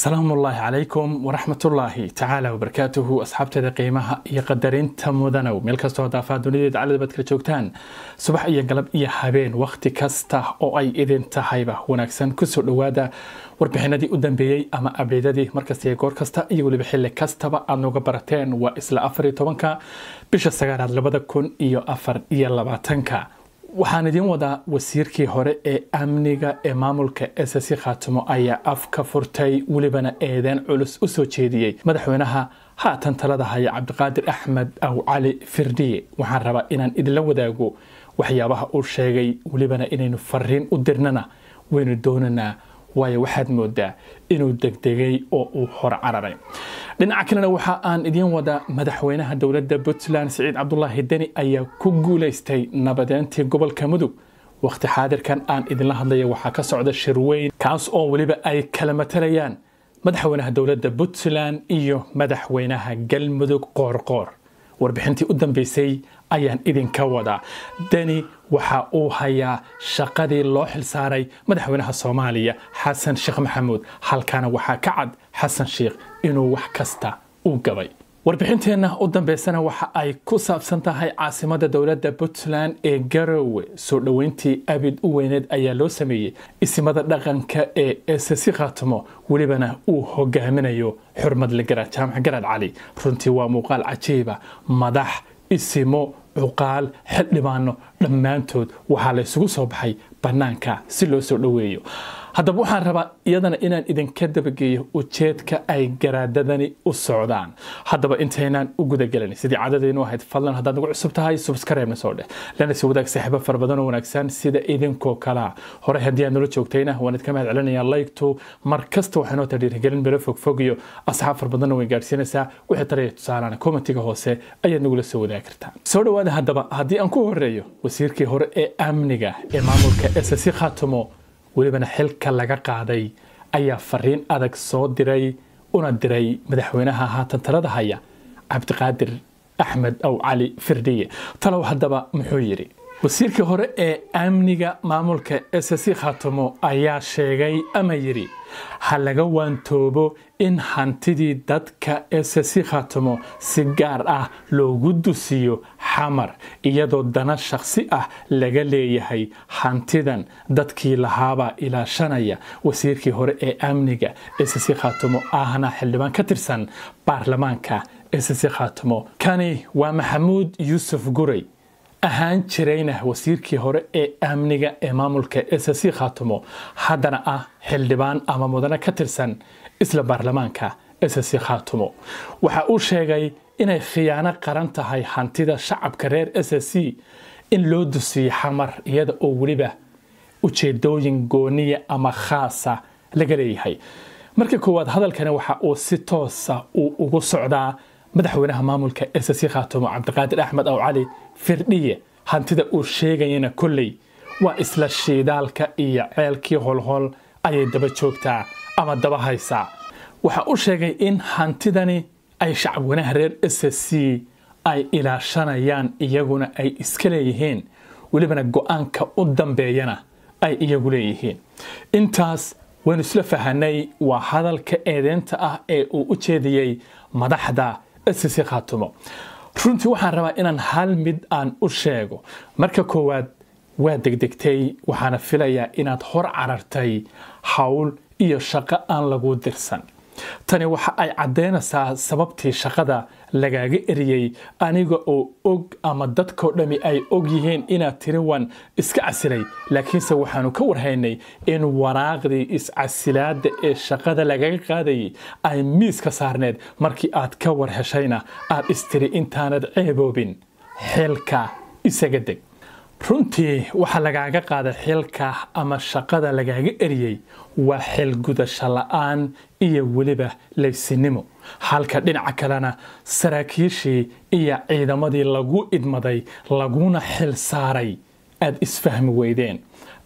salaam ullaahi calaykum waraxmatullaahi tacaala wabarakaatuhu asxaabteeda qiimaha iyo qadarinta mudanow meel kastoo daafaa dunideed calidabad kala joogtaan subax iyo galab iyo habeen wakhti kasta oo ay idin tahayba wanaagsan kusoo dhowaada warbixinadii u dambeeyey ama abdeedadii markasta iyo goor kasta iyo weliba xilli kastaba aad nooga barateen waa isla afar iyo tobanka bisha sagaalaad labada kun iyo afar iyo labaatanka waxaan idiin wadaa wasiirkii hore ee amniga ee maamulka esasi khaatimo ayaa afka furtay welibana eedeen culus u soo jeediyey madaxweynaha haatan talada haya cabdiqaadir axmed aw cali firdhiye waxaan rabaa inaan idinla wadaago waxyaabaha uu sheegay welibana inaynu fariin u dirnana waynu doonanaa waayo waxaad moodaa inuu degdegay oo uu hor cararay dhinaca kalena waxa aan idiin wadaa madaxweynaha dowladda puntland siciid cabdulaahi deni ayaa ku guulaystay nabadeyntii gobolka mudug wakhti xaadirkan aan idinla hadlaya waxaa ka socda shirweyn kaas oo weliba ay kala matalayaan madaxweynaha dowladda puntland iyo madaxweynaha galmudug qoorqoor warbixintii u dambeysay ayaan idinka wadaa deni waxa uu hayaa shaqadii loo xilsaaray madaxweynaha soomaaliya xasan sheekh maxamuud halkaana waxaa ka cad xasan sheekh inuu wax kasta u gabay warbixinteenna u dambaysana waxa ay ku saabsan tahay caasimada dowladda puntland ee garowe soo dhoweyntii abid u weyneed ayaa loo sameeyey isimada dhaqanka ee esesi khaatumo welibana uu hogaaminayo xurmad la garaad jaamac garaad cali runtii waa muuqaal cajiiba ah, madax isimo cuqaal xildhibaano dhammaantood waxaa la ysugu soo baxay bannaanka si loo soo dhoweeyo haddaba waxaan rabaa iyadana inaan idinka dabageeyo ujeedka ay garaadadani u socdaan haddaba intaynaan u gudagelan sidii cadadaynu ahayd fadlan haddaad nagu cusub tahay subskareebna soo dheh lanasi wadaag saaxiibo fara oo wanaagsan sida idinkoo kalea hore haddii aad nala joogtayna waan idinka mahad celinayaa laygtu mar kasta waxaanoo ta bilo fogfog iyo asxaab fara way gaadhsiinaysaa wixii taraya tusaalana komentiga hoose ayaad nagula soo wadaagi kartaa soo dhowaada haddaba haddii aan ku horeeyo wasiirkii hore ee amniga ee maamulka ssc khaatumo welibana xilka laga qaaday ayaa fariin adag soo diray una diray madaxweynaha haatan talada haya cabdiqaadir axmed ow cali firdhiye talow haddaba muxuu yidhi wasiirkii hore ee amniga maamulka sc khatumo ayaa sheegay ama yidhi ha laga waantoobo in hantidii dadka sc khaatumo si gaar ah loogu dusiyo xamar iyadoo dana shakhsi ah laga leeyahay hantidan dadkii lahaabaa ilaashanaya wasiirkii hore ee amniga esisi khaatumo ahna xildhibaan ka tirsan baarlamaanka esisi khaatumo kani waa maxamuud yuusuf guray ahaan jirayna wasiirkii hore ee amniga ee maamulka esisi khaatumo haddana ah xildhibaan ama mudane ka tirsan isla baarlamaanka esisi khaatumo waxa uu sheegay inay khiyaano qaran tahay hantida shacabka reer s s in loo dusiyo xamar iyada oo weliba ujeedooyin gooniya ama khaasa laga leeyahay marka koowaad hadalkani waxa uu si toosa uu ugu socdaa madaxweynaha maamulka s s khaatumo cabdiqaadir axmed aw cali firdhiye hantida uu sheegayana kolley waa isla shiidaalka iyo ceelkii holhol ayay daba joogtaa ama daba haysaa waxa uu sheegay in hantidani ay shacabweynaha reer s c ay ilaashanayaan iyaguna ay iska leeyihiin welibana go'aanka u dambeeyana ay iyagu leeyihiin intaas waynu isla fahanay waa hadalka eedeynta ah ee uu u jeediyey madaxda s c khaatumo runtii waxaan rabaa inaan hal mid aan u sheego marka koowaad waa degdegtay waxaana filayaa inaad hor carartay hawl iyo shaqo aan lagu dirsan tani waxa ay caddaynaysaa sababtii shaqada lagaaga eriyey aniga oo og ama dadkao dhammi ay og yihiin inaad tiri waan iska casilay laakiinse waxaanu ka warhaynay in waraaqdii iscasilaadda ee shaqada lagaga qaadayay ay miiska saarneed markii aad ka war heshayna aad istiri intaanad ceeboobin xilka isaga deg runtii waxaa lagaaga qaaday xilka ama shaqada lagaaga eriyey waa xil gudasho la-aan iyo weliba laysinimo halka dhinaca kalena saraakiishii iyo ciidamadii lagu idmaday laguna xil saaray aad isfahmi weydeen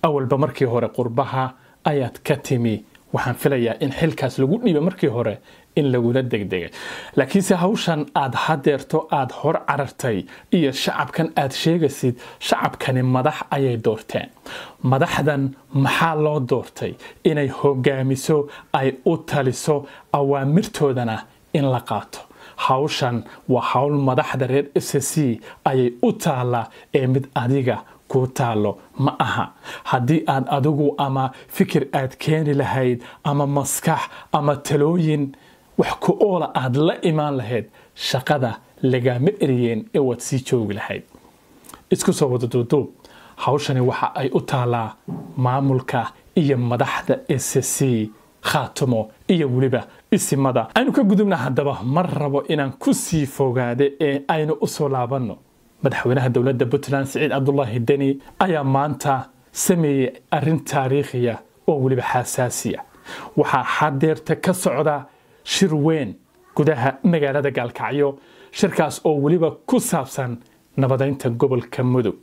awalba markii hore qurbaha ayaad ka timi waxaan filayaa in xilkaas lagu dhiibay markii hore in lagula degdegay laakiinse hawshan aad hadeerto aada hor carartay iyo shacabkan aad sheegaysid shacabkani madax ayay doorteen madaxdan maxaa loo doortay inay hogaamiso ay u taliso awaamirtoodana in la qaato hawshan waa hawl madaxda reer s c ayay u taalla ee mid adiga ku taallo ma aha haddii aad adigu ama fikir aad keeni lahayd ama maskax ama talooyin wax ku oola aad la imaan lahayd shaqada lagaama eryeen ee waad sii joogi lahayd isku soo wada duuduub hawshani waxa ay u taalaa maamulka iyo madaxda s c khaatumo iyo weliba isimada aynu ka gudubna haddaba ma rabo inaan ku sii fogaade ee aynu u soo laabanno madaxweynaha dowladda puntland siciid cabdulaahi deni ayaa maanta sameeyey arrin taariikhiya oo weliba xasaasiya waxaa xadeerta ka socda shir weyn gudaha magaalada gaalkacyo shirkaas oo weliba ku saabsan nabadaynta gobolka mudug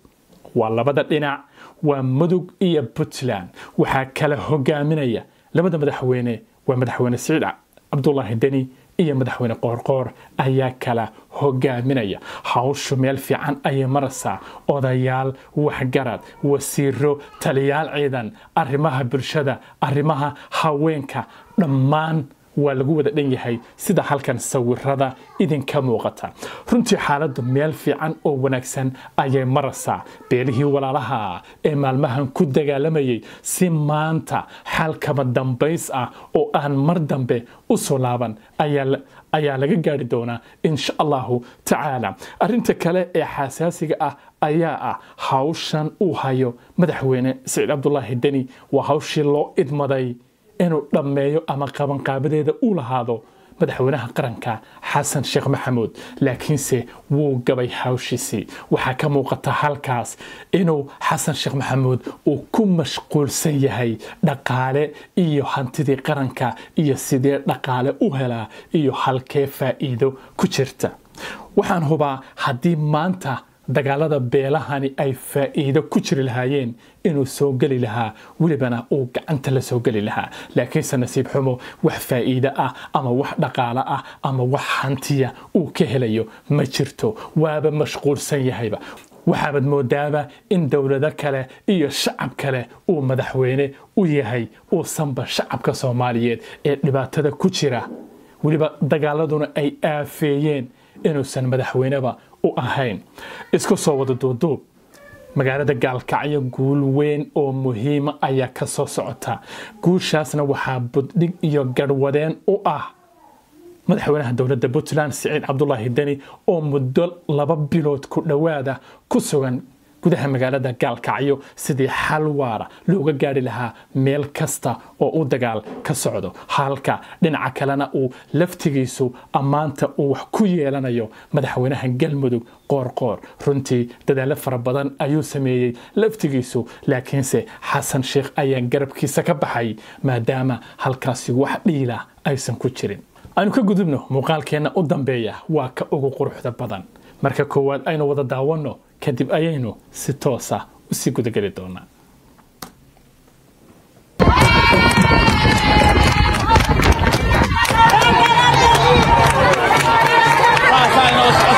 waa labada dhinac waa mudug iyo puntland waxaa kala hogaaminaya labada madaxweyne waa madaxweyne siciid cabdulaahi deni iyo madaxweyne qoorqoor ayaa kala hogaaminaya hawshu meel fiican ayay maraysaa odayaal waxgarad wasiiro taliyaal ciidan arrimaha bulshada arrimaha haweenka dhammaan waa lagu wada dhan yahay sida halkan sawirada idinka muuqata runtii xaaladu meel fiican oo wanaagsan ayay marasaa beelihii walaalaha ee maalmahan ku dagaalamayay si maanta xaal dambays ah oo aan mar dambe u soo laaban ayaa laga gaari doonaa insha allaahu tacaala arinta kale ee xasaasiga ah ayaa ah hawshan uu hayo madaxweyne saciid cabdulaahi deni waa hawshii loo idmaday inuu dhammeeyo ama qabanqaabadeeda u lahaado madaxweynaha qaranka xasan sheekh maxamuud laakiinse wuu gabay hawshiisii waxaa ka muuqata halkaas inuu xasan sheekh maxamuud uu ku mashquulsan yahay dhaqaale iyo hantidii qaranka iyo sidee dhaqaale u helaa iyo halkee faa'iido ku jirta waxaan hubaa haddii maanta dagaalada beelahani ay faa'iido ku jiri lahaayeen inuu soo geli lahaa welibana uu gacanta la soo geli lahaa laakiinse nasiib xumo wax faa'iido ah ama wax dhaqaalo ah ama wax hantiya uu ka helayo ma jirto waaba mashquulsan yahayba waxaabad moodaaba in dowlado kale iyo shacab kale uu madaxweyne u yahay uusanba shacabka soomaaliyeed ee dhibaatada ku jira weliba dagaaladuna ay aafeeyeen inuusan madaxweyneba u ahayn isku soo wada duuduub magaalada gaalkacyo guul weyn oo muhiima ayaa ka soo socota guushaasna waxaa buddhig iyo garhwadeen u ah madaxweynaha dowladda puntland siciid cabdulaahi deni oo muddo laba bilood ku dhowaada ku sugan gudaha magaalada gaalkacyo sidii xal waara looga gaari lahaa meel kasta oo u dagaal ka socdo halka dhinaca kalena uu laftigiisu ammaanta uu wax ku yeelanayo madaxweynaha galmudug qoorqoor runtii dadaalo fara badan ayuu sameeyey laftigiisu laakiinse xasan sheekh ayaan garabkiisa ka baxay maadaama halkaasi wax dhiila aysan ku jirin aynu ka gudubno muuqaalkeenna u dambeeya waa ka ugu quruxda badan marka koowaad aynu wada daawanno kadib ayaynu si toosa usii gudageli doonaa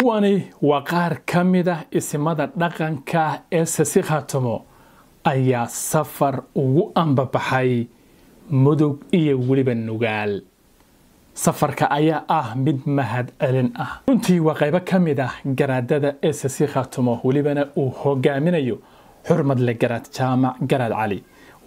kuwani waa qaar ka mid ah isimada dhaqanka ee sasi khaatamo ayaa safar ugu ambabaxay mudug iyo weliba nugaal safarka ayaa ah mid mahad celin ah runtii waa qaybo ka mid ah garaadada esc khaatumo welibana uu hogaaminayo xurmad le garaad jaamac garaad cali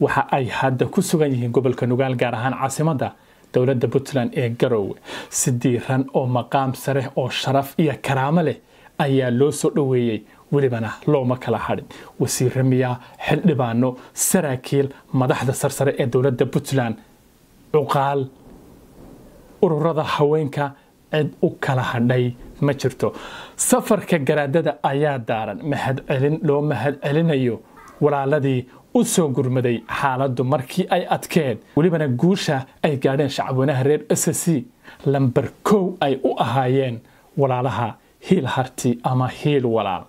waxa ay hadda ku sugan yihiin gobolka nugaal gaar ahaan caasimadda dowladda puntland ee garowe si diiran oo maqaam sare oo sharaf iyo karaamo leh ayaa loo soo dhoweeyey welibana looma kala hadhin wasiire miyaa xildhibaano saraakiil madaxda sarsare ee dowladda puntland cuqaal ururada haweenka cid u kala hadhay ma jirto safarka garaadada ayaa daaran mahadcelin loo mahadcelinayo walaaladii u soo gurmaday xaaladdu markii ay adkeen welibana guusha ay gaadheen shacabweynaha reer s c lamber kow ay u ahaayeen walaalaha hiil harti ama hiil walaal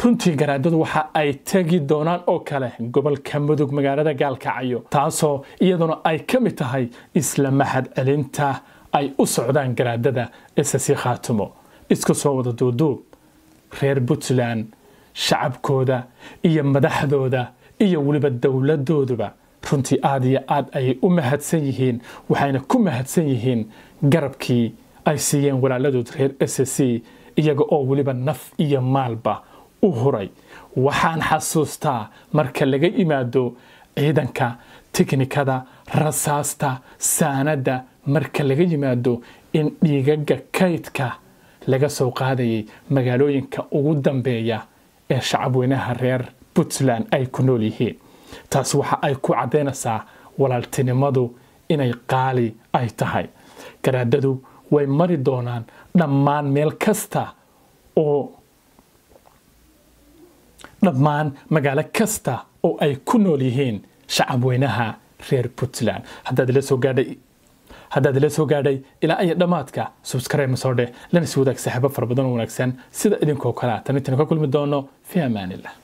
runtii garaadadu waxa ay tegi doonaan oo kale gobolka mudug magaalada gaalkacyo taasoo iyaduna ay ka mid tahay isla mahadcelinta ay u socdaan garaadada esasi khaatumo iska soo wada duuduub reer puntland shacabkooda iyo madaxdooda iyo weliba dowladooduba runtii aad iyo aad ayay u mahadsan yihiin waxayna ku mahadsan yihiin garabkii ay siiyeen walaaladood reer s c iyaga oo weliba naf iyo maalba u huray waxaan xasuustaa marka laga imaado ciidanka tiknikada rasaasta saanada marka laga yimaado in dhiigaga kaydka laga soo qaadayay magaalooyinka ugu dambeeya ee shacabweynaha reer puntland ay ku nool yihiin taas waxa ay ku caddaynaysaa walaaltinimadu inay qaali ay tahay garaadadu way mari doonaan dhammaan meel kasta oo dhammaan magaalo kasta oo ay ku nool yihiin shacabweynaha reer puntland haddaad ila soo gaadhay ilaa iyo dhammaadka subskare masordhe lana si wadaag saaxiibo fara badan oo wanaagsan sida idinkoo kalea tan ka kulmi doono fi amaanillah